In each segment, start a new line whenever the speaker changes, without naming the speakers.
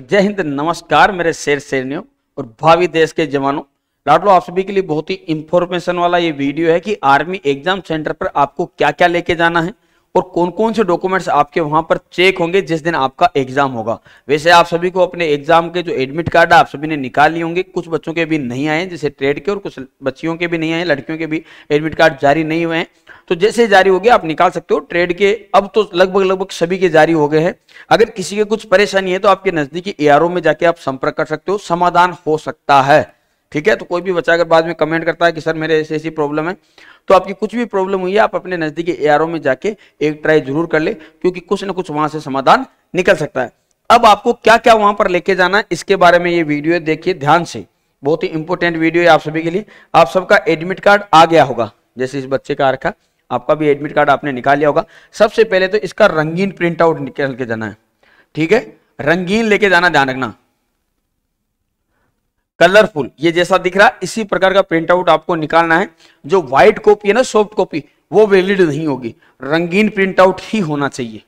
जय हिंद नमस्कार मेरे शेर शेरनियों और भावी देश के जवानों लाडलो आप सभी के लिए बहुत ही इंफॉर्मेशन वाला ये वीडियो है कि आर्मी एग्जाम सेंटर पर आपको क्या क्या लेके जाना है और कौन कौन से डॉक्यूमेंट्स आपके वहां पर चेक होंगे जिस दिन आपका एग्जाम होगा वैसे आप सभी को अपने एग्जाम के जो एडमिट कार्ड आप सभी ने निकाल लिए होंगे कुछ बच्चों के भी नहीं आए जैसे ट्रेड के और कुछ बच्चियों के भी नहीं आए लड़कियों के भी एडमिट कार्ड जारी नहीं हुए हैं तो जैसे जारी हो गया आप निकाल सकते हो ट्रेड के अब तो लगभग लगभग सभी के जारी हो गए हैं अगर किसी के कुछ परेशानी है तो आपके नजदीकी एआरओ में जाके आप संपर्क कर सकते हो समाधान हो सकता है ठीक है तो कोई भी बच्चा अगर बाद में कमेंट करता है कि सर मेरे ऐसी ऐसी प्रॉब्लम है तो आपकी कुछ भी प्रॉब्लम हुई है आप अपने नज़दीकी एआरओ में जाके एक ट्राई जरूर कर ले क्योंकि कुछ ना कुछ वहां से समाधान निकल सकता है अब आपको क्या क्या वहां पर लेके जाना है इसके बारे में ये वीडियो देखिए ध्यान से बहुत ही इंपॉर्टेंट वीडियो है आप सभी के लिए आप सबका एडमिट कार्ड आ गया होगा जैसे इस बच्चे का आ रखा आपका भी एडमिट कार्ड आपने निकाल लिया होगा सबसे पहले तो इसका रंगीन प्रिंट आउट निकल के जाना है ठीक है रंगीन लेके जाना ध्यान रखना कलरफुल ये जैसा दिख रहा है इसी प्रकार का प्रिंट आउट आपको निकालना है जो व्हाइट कॉपी है ना सॉफ्ट कॉपी वो वैलिड नहीं होगी रंगीन प्रिंट आउट ही होना चाहिए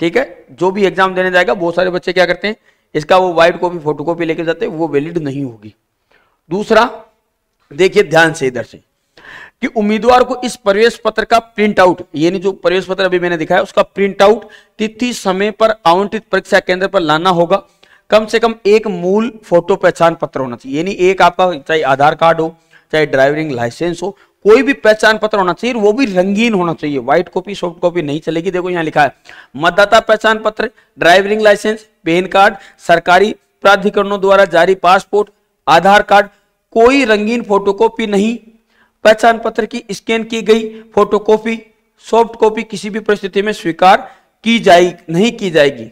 ठीक है जो भी एग्जाम देने जाएगा बहुत सारे बच्चे क्या करते हैं इसका वो व्हाइट कॉपी फोटो कॉपी लेके जाते हैं वो वैलिड नहीं होगी दूसरा देखिए ध्यान से इधर से कि उम्मीदवार को इस प्रवेश पत्र का प्रिंट आउट यानी जो प्रवेश पत्र अभी मैंने दिखाया उसका प्रिंट आउट तिथि समय पर आवंटित परीक्षा केंद्र पर लाना होगा कम से कम एक मूल फोटो पहचान पत्र होना चाहिए यानी एक आपका चाहे आधार कार्ड हो चाहे ड्राइविंग लाइसेंस हो कोई भी पहचान पत्र होना चाहिए वो भी रंगीन होना चाहिए व्हाइट कॉपी सॉफ्ट कॉपी नहीं चलेगी देखो यहाँ लिखा है मतदाता पहचान पत्र ड्राइविंग लाइसेंस पेन कार्ड सरकारी प्राधिकरणों द्वारा जारी पासपोर्ट आधार कार्ड कोई रंगीन फोटोकॉपी नहीं पहचान पत्र की स्कैन की गई फोटोकॉपी सॉफ्ट कॉपी किसी भी परिस्थिति में स्वीकार की जाए नहीं की जाएगी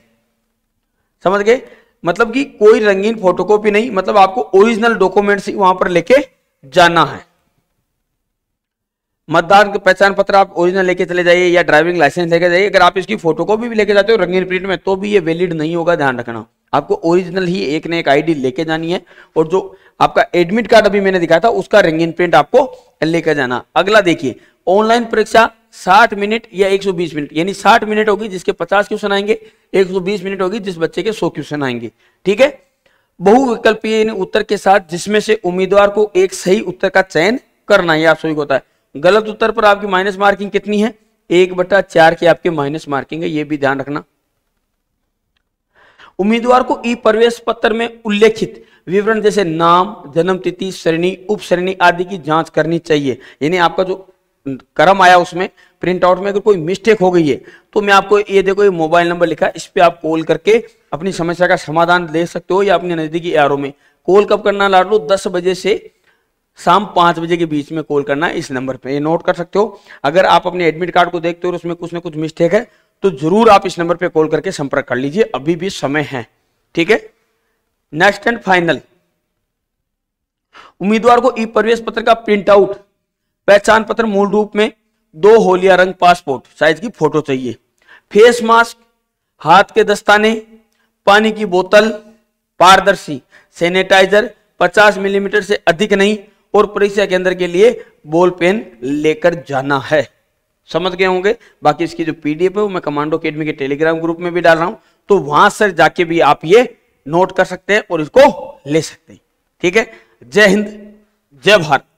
समझ गए मतलब कि कोई रंगीन फोटोकॉपी नहीं मतलब आपको ओरिजिनल डॉक्यूमेंट्स वहां पर लेके जाना है मतदान पहचान पत्र आप ओरिजिनल लेके चले जाइए या ड्राइविंग लाइसेंस लेके जाइए अगर आप इसकी फोटोकॉपी भी लेके जाते हो रंगीन प्रिंट में तो भी ये वैलिड नहीं होगा ध्यान रखना आपको ओरिजिनल ही एक ने एक आईडी लेके जानी है और जो आपका एडमिट कार्ड अभी मैंने दिखाया था उसका रंगीन प्रिंट आपको लेकर जाना अगला देखिए ऑनलाइन परीक्षा साठ मिनट या 120 मिनट यानी 60 मिनट होगी जिसके 50 क्वेश्चन आएंगे 120 मिनट होगी जिस बच्चे के 100 क्वेश्चन आएंगे ठीक है बहुविकल्पीय उत्तर के साथ जिसमें से उम्मीदवार को एक सही उत्तर का चयन करना है आप सभी को होता है गलत उत्तर पर आपकी माइनस मार्किंग कितनी है एक बटा चार की आपकी माइनस मार्किंग है यह भी ध्यान रखना उम्मीदवार को ई प्रवेश पत्र में उल्लेखित विवरण जैसे नाम जन्म तिथि श्रेणी उप श्रेणी आदि की जांच करनी चाहिए यानी आपका जो क्रम आया उसमें प्रिंट आउट में अगर कोई मिस्टेक हो गई है तो मैं आपको ये देखो ये मोबाइल नंबर लिखा है इस पर आप कॉल करके अपनी समस्या का समाधान ले सकते हो या अपने नज़दीकी ए में कॉल कब करना लो दस बजे से शाम पांच बजे के बीच में कॉल करना इस नंबर पे ये नोट कर सकते हो अगर आप अपने एडमिट कार्ड को देखते हो और उसमें कुछ ना कुछ मिस्टेक है तो जरूर आप इस नंबर पे कॉल करके संपर्क कर लीजिए अभी भी समय है ठीक है नेक्स्ट एंड फाइनल उम्मीदवार को ई प्रवेश पत्र का प्रिंट आउट पहचान पत्र मूल रूप में दो होलिया रंग पासपोर्ट साइज की फोटो चाहिए फेस मास्क हाथ के दस्ताने पानी की बोतल पारदर्शी सैनिटाइजर 50 मिलीमीटर से अधिक नहीं और परीक्षा केंद्र के लिए बॉल पेन लेकर जाना है समझ गए होंगे बाकी इसकी जो पीडीएफ है वो मैं कमांडो अकेडमी के टेलीग्राम ग्रुप में भी डाल रहा हूं तो वहां से जाके भी आप ये नोट कर सकते हैं और इसको ले सकते हैं ठीक है जय हिंद जय भारत